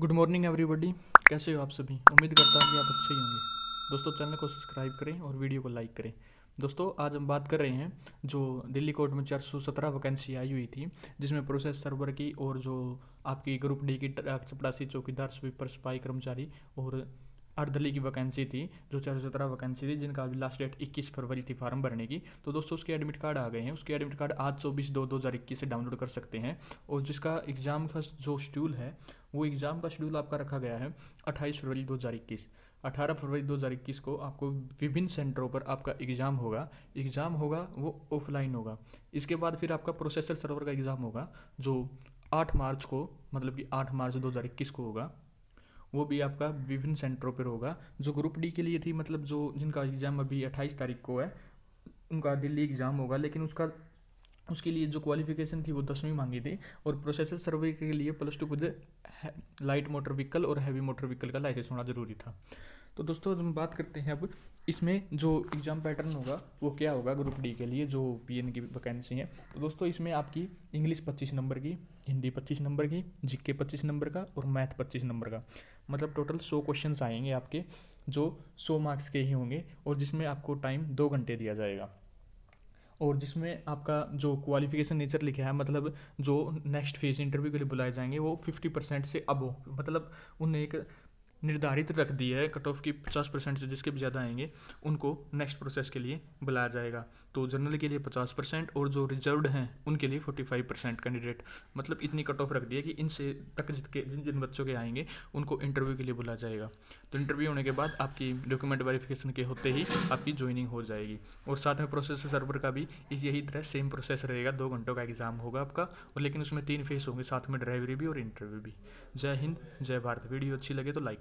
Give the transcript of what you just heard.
good morning everybody कैसे हो आप सभी उम्मीद करता हूँ कि आप अच्छे ही होंगे दोस्तों चैनल को सब्सक्राइब करें और वीडियो को लाइक करें दोस्तों आज हम बात कर रहे हैं जो दिल्ली कोर्ट में चार सौ सत्रह वैकेंसी आई हुई थी जिसमें प्रोसेस सर्वर की और जो आपकी ग्रुप डी की चपड़ासी चौकीदार स्वीपर सिपाही कर्मचारी और अर्धली की वैकेंसी थी जो चार सौ सत्रह वैकेंसी थी जिनका अभी लास्ट डेट इक्कीस फरवरी थी फॉर्म भरने की तो दोस्तों उसके एडमिट कार्ड आ गए हैं उसके एडमिट कार्ड आज चौबीस दो दो हज़ार इक्कीस से डाउनलोड कर सकते हैं और जिसका एग्ज़ाम का जो शेड्यूल है वो एग्ज़ाम का शेड्यूल आपका रखा गया है अट्ठाईस फरवरी दो हज़ार इक्कीस अठारह फरवरी दो हज़ार इक्कीस को आपको विभिन्न सेंटरों पर आपका एग्ज़ाम होगा एग्ज़ाम होगा वो ऑफलाइन होगा इसके बाद फिर आपका प्रोसेसर सर्वर का एग्ज़ाम होगा जो आठ मार्च को मतलब कि आठ मार्च दो हज़ार इक्कीस को होगा वो भी आपका विभिन्न सेंटरों पर होगा जो ग्रुप डी के लिए थी मतलब जो जिनका एग्ज़ाम अभी अट्ठाईस तारीख को है उनका दिल्ली एग्ज़ाम होगा लेकिन उसका उसके लिए जो क्वालिफिकेशन थी वो दसवीं मांगी थी और प्रोसेसर सर्वे के लिए प्लस टू खुद लाइट मोटर व्हीकल और हैवी मोटर व्हीकल का लाइसेंस होना ज़रूरी था तो दोस्तों हम बात करते हैं अब इसमें जो एग्ज़ाम पैटर्न होगा वो क्या होगा ग्रुप डी के लिए जो एन की वैकेंसी है तो दोस्तों इसमें आपकी इंग्लिश पच्चीस नंबर की हिंदी पच्चीस नंबर की जीके पच्चीस नंबर का और मैथ पच्चीस नंबर का मतलब टोटल सौ क्वेश्चन आएंगे आपके जो सौ मार्क्स के ही होंगे और जिसमें आपको टाइम दो घंटे दिया जाएगा और जिसमें आपका जो क्वालिफिकेशन नेचर लिखा है मतलब जो नेक्स्ट फेज इंटरव्यू के लिए बुलाए जाएंगे वो फिफ्टी परसेंट से अब हो मतलब उन्हें एक निर्धारित रख दी है कट ऑफ की पचास परसेंट से जिसके भी ज़्यादा आएंगे उनको नेक्स्ट प्रोसेस के लिए बुलाया जाएगा तो जनरल के लिए पचास परसेंट और जो रिजर्व्ड हैं उनके लिए फोर्टी फाइव परसेंट कैंडिडेट मतलब इतनी कट ऑफ रख दी है कि इनसे तक जितके जिन जिन बच्चों के आएंगे उनको इंटरव्यू के लिए बुलाया जाएगा तो इंटरव्यू होने के बाद आपकी डॉक्यूमेंट वेरीफिकेशन के होते ही आपकी ज्वाइनिंग हो जाएगी और साथ में प्रोसेस सर्वर का भी इस यही तरह सेम प्रोसेस रहेगा दो घंटों का एग्ज़ाम होगा आपका और लेकिन उसमें तीन फेस होंगे साथ में ड्राइवरी भी और इंटरव्यू भी जय हिंद जय भारत वीडियो अच्छी लगे तो लाइक